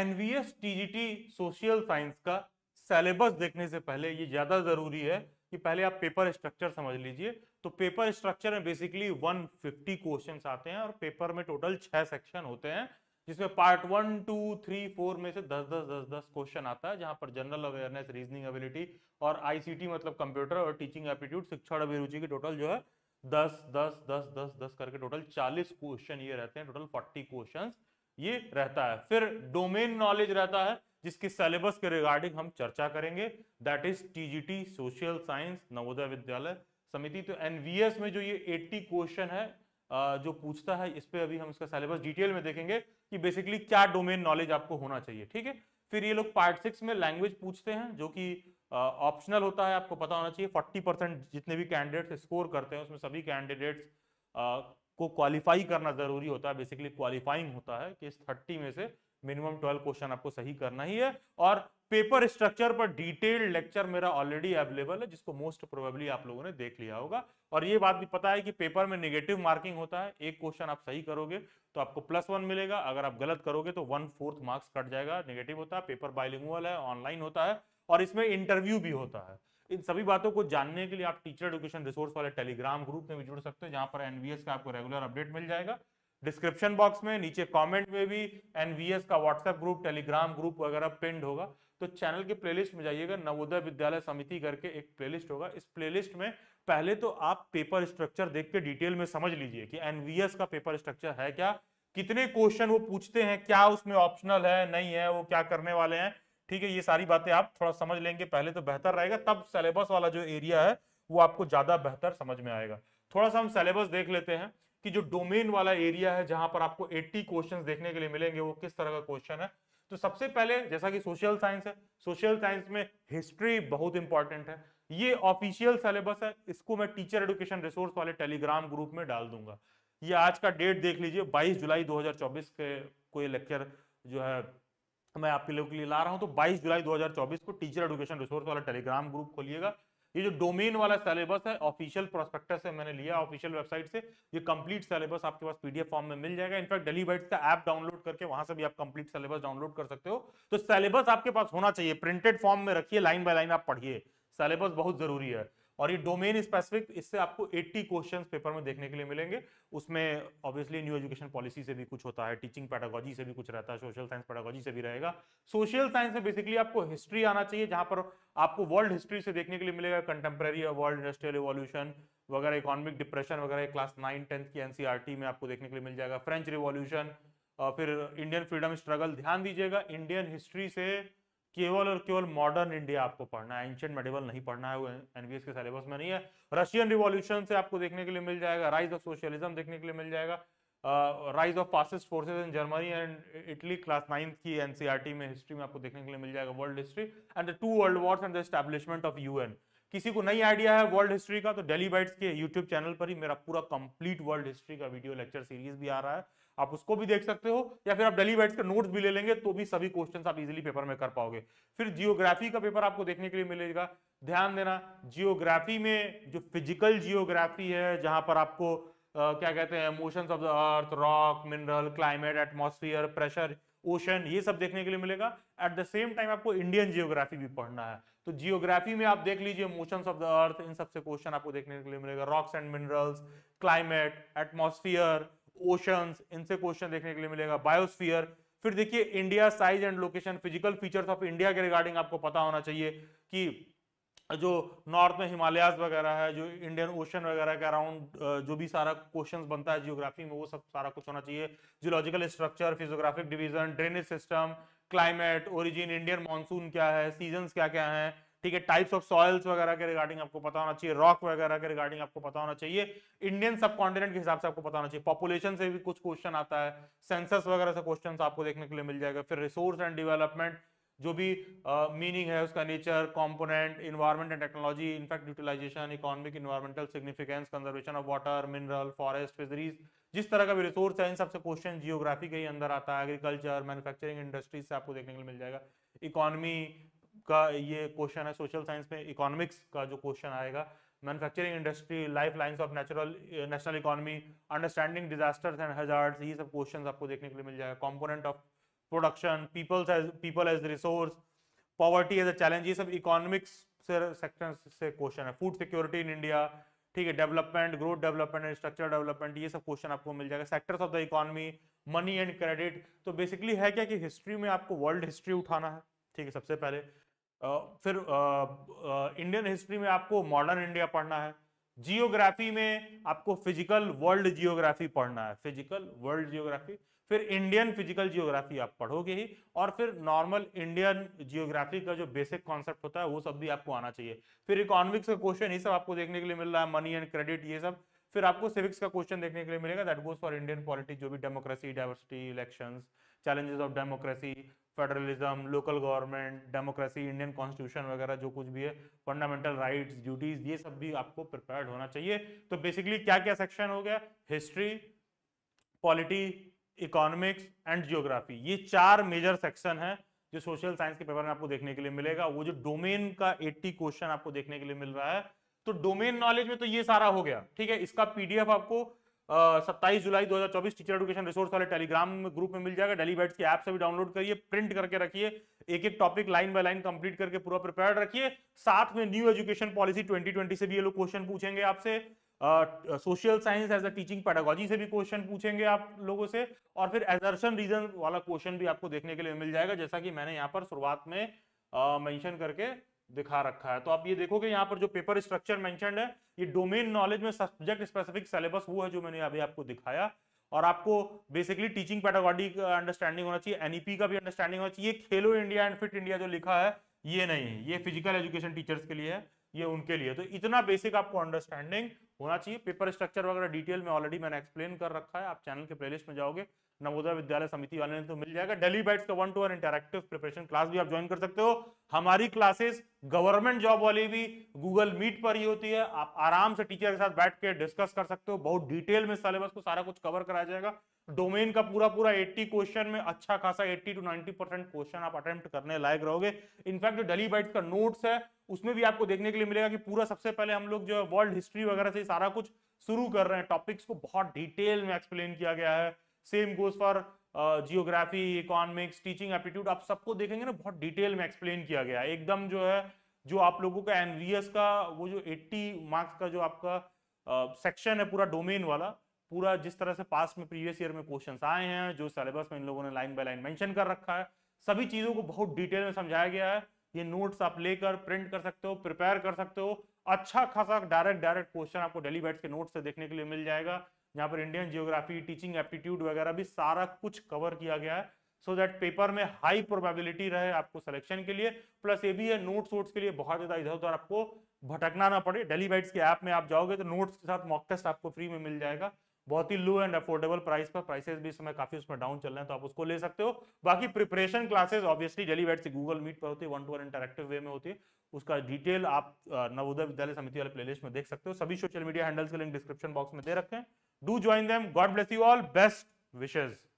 NVS TGT social science का syllabus देखने से पहले ये ज़्यादा ज़रूरी है कि पहले आप पेपर स्ट्रक्चर समझ लीजिए तो पेपर स्ट्रक्चर में बेसिकली 150 क्वेश्चन आते हैं और पेपर में टोटल छः सेक्शन होते हैं जिसमें part one two three four में से दस दस दस दस क्वेश्चन आता है जहां पर जनरल अवेयरनेस रीजनिंग एबिलिटी और आईसीटी मतलब कंप्यूटर और टीचिंग एप्टीट्यूड शिक्षण अभिरुचि की टोटल जो है दस दस दस दस दस करके टोटल चालीस क्वेश्चन ये रहते हैं टोटल फोर्टी क्वेश्चन ये रहता है फिर डोमेन नॉलेज रहता है जिसकी सिलेबस के रिगार्डिंग हम चर्चा करेंगे that is TGT social science Navodaya Vidyalaya Samiti तो एनवीएस में जो ये 80 क्वेश्चन है जो पूछता है इस पर अभी हम इसका सिलेबस डिटेल में देखेंगे कि बेसिकली क्या डोमेन नॉलेज आपको होना चाहिए ठीक है फिर ये लोग पार्ट सिक्स में लैंग्वेज पूछते हैं जो कि ऑप्शनल होता है आपको पता होना चाहिए 40 परसेंट जितने भी कैंडिडेट्स स्कोर करते हैं उसमें सभी कैंडिडेट्स को क्वालिफाई करना जरूरी होता है बेसिकली क्वालिफाइंग होता है कि इस थर्टी में से मिनिमम ट्वेल्व क्वेश्चन आपको सही करना ही है और पेपर स्ट्रक्चर पर डिटेल्ड लेक्चर मेरा ऑलरेडी अवेलेबल है जिसको मोस्ट प्रोबेबली आप लोगों ने देख लिया होगा और ये बात भी पता है कि पेपर में नेगेटिव मार्किंग होता है एक क्वेश्चन आप सही करोगे तो आपको प्लस वन मिलेगा अगर आप गलत करोगे तो वन फोर्थ मार्क्स कट जाएगा निगेटिव होता है पेपर बाइलिंग है ऑनलाइन होता है और इसमें इंटरव्यू भी होता है इन सभी बातों को जानने के लिए आप टीचर एडुकेशन रिसोर्स वाले टेलीग्राम ग्रुप में भी जुड़ सकते हैं जहां पर एनवीएस का आपको रेगुलर अपडेट मिल जाएगा डिस्क्रिप्शन बॉक्स में नीचे कमेंट में भी एनवीएस का व्हाट्सएप ग्रुप टेलीग्राम ग्रुप वगैरह पिंड होगा तो चैनल के प्लेलिस्ट में जाइएगा नवोदय विद्यालय समिति करके एक प्लेलिस्ट होगा इस प्लेलिस्ट में पहले तो आप पेपर स्ट्रक्चर देख के डिटेल में समझ लीजिए कि एनवीएस का पेपर स्ट्रक्चर है क्या कितने क्वेश्चन वो पूछते हैं क्या उसमें ऑप्शनल है नहीं है वो क्या करने वाले हैं ठीक है ये सारी बातें आप थोड़ा समझ लेंगे पहले तो बेहतर रहेगा तब सिलेबस वाला जो एरिया है वो आपको ज्यादा बेहतर समझ में आएगा थोड़ा सा हम सिलेबस देख लेते हैं कि जो डोमेन वाला एरिया है जहां पर आपको 80 क्वेश्चंस देखने के लिए मिलेंगे वो किस तरह का क्वेश्चन है तो सबसे पहले जैसा कि सोशल साइंस है सोशल साइंस में हिस्ट्री बहुत इंपॉर्टेंट है ये ऑफिशियल सिलेबस है इसको मैं टीचर एडुकेशन रिसोर्स वाले टेलीग्राम ग्रुप में डाल दूंगा ये आज का डेट देख लीजिए 22 जुलाई 2024 के कोई लेक्चर जो है मैं आपके लोगों के लिए ला रहा हूं तो 22 जुलाई 2024 को टीचर एडुकेशन रिसोर्स वाला टेलीग्राम ग्रुप खोलिएगा ये जो डोमेन वाला सिलेबस है ऑफिशियल प्रोस्पेक्टस से मैंने लिया ऑफिशियल वेबसाइट से ये कंप्लीट सिलेबस आपके पास पीडीएफ फॉर्म में मिल जाएगा इनफैक्ट डेली बाइट का ऐप डाउनलोड करके वहां से भी आप कंप्लीट सिलेबस डाउनलोड कर सकते हो तो सिलेबस आपके पास होना चाहिए प्रिंटेड फॉर्म में रखिए लाइन बाय लाइन आप पढ़िए सिलेबस बहुत जरूरी है और ये डोमेन स्पेसिफिक इससे आपको 80 क्वेश्चंस पेपर में देखने के लिए मिलेंगे उसमें ऑब्वियसली न्यू एजुकेशन पॉलिसी से भी कुछ होता है टीचिंग पैडागोजी से भी कुछ रहता है सोशल साइंस पैडागोजी से भी रहेगा सोशल साइंस में बेसिकली आपको हिस्ट्री आना चाहिए जहां पर आपको वर्ल्ड हिस्ट्री से देखने के लिए मिलेगा कंटेम्प्रेरी और वर्ल्ड इंडस्ट्रियल रिवॉल्यूशन वगैरह इकोनॉमिक डिप्रेशन वगैरह क्लास नाइन टेंथ की एनसीआरटी e में आपको देखने के लिए मिल जाएगा फ्रेंच रिवॉल्यूशन फिर इंडियन फ्रीडम स्ट्रगल ध्यान दीजिएगा इंडियन हिस्ट्री से केवल और केवल मॉडर्न इंडिया आपको पढ़ना है एंशियंट मेडिवल नहीं पढ़ना है वो के सिलेबस में नहीं है रशियन रिवॉल्यूशन से आपको देखने के लिए मिल जाएगा राइज ऑफ सोशलिज्म देखने के लिए मिल जाएगा rise of fascist forces in Germany and Italy class ninth की एनसीआरटी e में हिस्ट्री में आपको देखने के लिए मिल जाएगा world history and the two world wars and the establishment of UN किसी को नई आइडिया है वर्ल्ड हिस्ट्री का तो डेली बाइट्स के यूट्यूब चैनल पर ही मेरा पूरा कंप्लीट वर्ल्ड हिस्ट्री का वीडियो लेक्चर सीरीज भी आ रहा है आप उसको भी देख सकते हो या फिर आप डेली बाइट्स के नोट्स भी ले लेंगे तो भी सभी क्वेश्चन आप इजिली पेपर में कर पाओगे फिर जियोग्राफी का पेपर आपको देखने के लिए मिलेगा ध्यान देना जियोग्राफी में जो फिजिकल जियोग्राफी है जहां पर आपको Uh, क्या कहते हैं motion of the earth rock mineral climate atmosphere pressure ocean ये सब देखने के लिए मिलेगा एट द सेम टाइम आपको इंडियन जियोग्राफी भी पढ़ना है तो जियोग्राफी में आप देख लीजिए मोशन ऑफ द अर्थ इन सबसे क्वेश्चन आपको देखने के लिए मिलेगा rocks and minerals climate atmosphere ocean इनसे क्वेश्चन देखने के लिए मिलेगा बायोस्फियर फिर देखिए India size and location physical features of India के रिगार्डिंग आपको पता होना चाहिए कि जो नॉर्थ में हिमालयाज वगैरह है जो इंडियन ओशन वगैरह के अराउंड जो भी सारा क्वेश्चंस बनता है जियोग्राफी में वो सब सारा कुछ होना चाहिए geological structure physiographic division drainage system climate origin Indian monsoon क्या है सीजन्स क्या क्या है ठीक है टाइप्स ऑफ सॉइल्स वगैरह के रिगार्डिंग आपको पता होना चाहिए रॉक वगैरह के रिगार्डिंग आपको पता होना चाहिए इंडियन सब कॉन्टिनेंट के हिसाब से आपको पता होना चाहिए पॉपुलेशन से भी कुछ क्वेश्चन आता है सेंसस वगैरह से क्वेश्चन आपको देखने के लिए मिल जाएगा फिर रिसोर्स एंड डेवलपमेंट जो भी मीनिंग uh, है उसका nature component environment and technology in fact utilization economic environmental significance conservation of water mineral forest fisheries जिस तरह का भी रिसोर्स है इन सबसे क्वेश्चन जियोग्राफी के ही अंदर आता है एग्रीकल्चर मैन्युफैक्चरिंग इंडस्ट्रीज से आपको देखने को मिल जाएगा इकोनॉमी का ये क्वेश्चन है सोशल साइंस में इकोनॉमिक्स का जो क्वेश्चन आएगा manufacturing industry life lines of natural national economy understanding disasters and hazards ये सब क्वेश्चंस आपको देखने के लिए मिल जाएगा component of production peoples as people as resource poverty as a challenge ये सब इकोनॉमिक्स से सेक्शन से क्वेश्चन है फूड सिक्योरिटी इन इंडिया ठीक है development growth development and structure development ये सब क्वेश्चन आपको मिल जाएगा sectors of the economy money and credit तो बेसिकली है क्या कि हिस्ट्री में आपको वर्ल्ड हिस्ट्री उठाना है ठीक है सबसे पहले आ, फिर इंडियन हिस्ट्री में आपको मॉडर्न इंडिया पढ़ना है जियोग्राफी में आपको फिजिकल वर्ल्ड जियोग्राफी पढ़ना है फिजिकल वर्ल्ड जियोग्राफी फिर इंडियन फिजिकल जियोग्राफी आप पढ़ोगे ही और फिर नॉर्मल इंडियन जियोग्राफी का जो बेसिक कॉन्सेप्ट होता है वो सब भी आपको आना चाहिए फिर इकोनॉमिक्स का क्वेश्चन ये सब आपको देखने के लिए मिल रहा है मनी एंड क्रेडिट ये सब फिर आपको सिविक्स का क्वेश्चन देखने के लिए मिलेगा that goes for Indian politics जो भी democracy diversity election challenges of democracy federalism local government democracy Indian constitution वगैरह जो कुछ भी है फंडामेंटल राइट्स ड्यूटीज ये सब भी आपको प्रिपेयर्ड होना चाहिए तो बेसिकली क्या क्या सेक्शन हो गया history polity economics and geography ये चार मेजर सेक्शन है जो सोशल साइंस के पेपर में आपको देखने के लिए मिलेगा वो जो डोमेन का 80 क्वेश्चन आपको देखने के लिए मिल रहा है तो डोमेन नॉलेज में तो ये सारा हो गया ठीक है इसका पीडीएफ आपको सत्ताईस जुलाई 2024 टीचर एडुकेशन रिसोर्स वाले टेलीग्राम ग्रुप में मिल जाएगा डेली बैट्स की ऐप से भी डाउनलोड करिए प्रिंट करके रखिए एक एक topic line by line complete करके पूरा प्रिपेयर रखिए साथ में न्यू एजुकेशन पॉलिसी 2020 से भी ये लोग क्वेश्चन पूछेंगे आपसे social science as a teaching pedagogy से भी क्वेश्चन पूछेंगे आप लोगों से और फिर एजर्शन रीजन वाला क्वेश्चन भी आपको देखने के लिए मिल जाएगा जैसा कि मैंने यहाँ पर शुरुआत में uh, करके दिखा रखा है तो आप ये देखोगे यहाँ पर जो पेपर स्ट्रक्चर मैंशन है ये डोमेन नॉलेज में सब्जेक्ट स्पेसिफिक सिलेबस वो है जो मैंने अभी आपको दिखाया और आपको बेसिकली टीचिंग पैटागॉडी का अंडरस्टैंडिंग होना चाहिए एनईपी e का भी अंडरस्टैंडिंग होना चाहिए ये खेलो इंडिया एंड फिट इंडिया जो लिखा है ये नहीं है ये फिजिकल एजुकेशन टीचर्स के लिए है ये उनके लिए तो इतना बेसिक आपको अंडरस्टैंडिंग होना चाहिए पेपर स्ट्रक्चर वगैरह डिटेल में ऑलरेडी मैंने एक्सप्लेन कर रखा है आप चैनल के प्लेलिस्ट में जाओगे नवोदय विद्यालय समिति वाले ने तो मिल जाएगा डेली बैट्स का one to one interactive preparation class भी आप ज्वाइन कर सकते हो हमारी क्लासेस गवर्नमेंट जॉब वाली भी गूगल मीट पर ही होती है आप आराम से टीचर के साथ बैठ के डिस्कस कर सकते हो बहुत डिटेल में सिलेबस को सारा कुछ कवर कराया जाएगा डोमेन का पूरा पूरा 80 क्वेश्चन में अच्छा खासा 80 टू 90 परसेंट क्वेश्चन आप अटेम्प्ट करने लायक रहोगे इनफैक्ट जो डेली बाइट का नोट्स है उसमें भी आपको देखने के लिए मिलेगा कि पूरा सबसे पहले हम लोग जो है वर्ल्ड हिस्ट्री वगैरह से सारा कुछ शुरू कर रहे हैं टॉपिक्स को बहुत डिटेल में एक्सप्लेन किया गया है same goes for geography economics teaching aptitude आप सबको देखेंगे ना बहुत डिटेल में एक्सप्लेन किया गया एकदम जो है जो आप लोगों का एनवीएस का वो जो 80 मार्क्स का जो आपका सेक्शन uh, है पूरा डोमेन वाला पूरा जिस तरह से पास में प्रीवियस ईयर में क्वेश्चन आए हैं जो सिलेबस में इन लोगों ने लाइन बाय लाइन मेंशन कर रखा है सभी चीज़ों को बहुत डिटेल में समझाया गया है ये नोट्स आप लेकर प्रिंट कर सकते हो प्रिपेयर कर सकते हो अच्छा खासा डायरेक्ट डायरेक्ट क्वेश्चन आपको डेली बैट्स के नोट से देखने के लिए मिल जाएगा यहाँ पर इंडियन जियोग्राफी टीचिंग एप्टीट्यूड वगैरह भी सारा कुछ कवर किया गया है सो दैट पेपर में हाई प्रोबेबिलिटी रहे आपको सिलेक्शन के लिए प्लस ये भी है नोट्स वोट्स के लिए बहुत ज्यादा इधर उधर आपको भटकना ना पड़े डेली बाइट्स के ऐप में आप जाओगे तो नोट्स के साथ मॉक टेस्ट आपको फ्री में मिल जाएगा बहुत ही लो एंड अफोर्डेबल प्राइस पर प्राइसेस भी इस समय काफी उसमें डाउन चल रहे हैं तो आप उसको ले सकते हो बाकी preparation classes obviously daily bite से गूगल मीट पर होती है one to one interactive way में होती है उसका डिटेल आप नवोदय विद्यालय समिति वाले प्लेलिस्ट में देख सकते हो सभी सोशल मीडिया हैंडल्स के लिंक डिस्क्रिप्शन बॉक्स में दे रखें Do join them. God bless you all. Best wishes.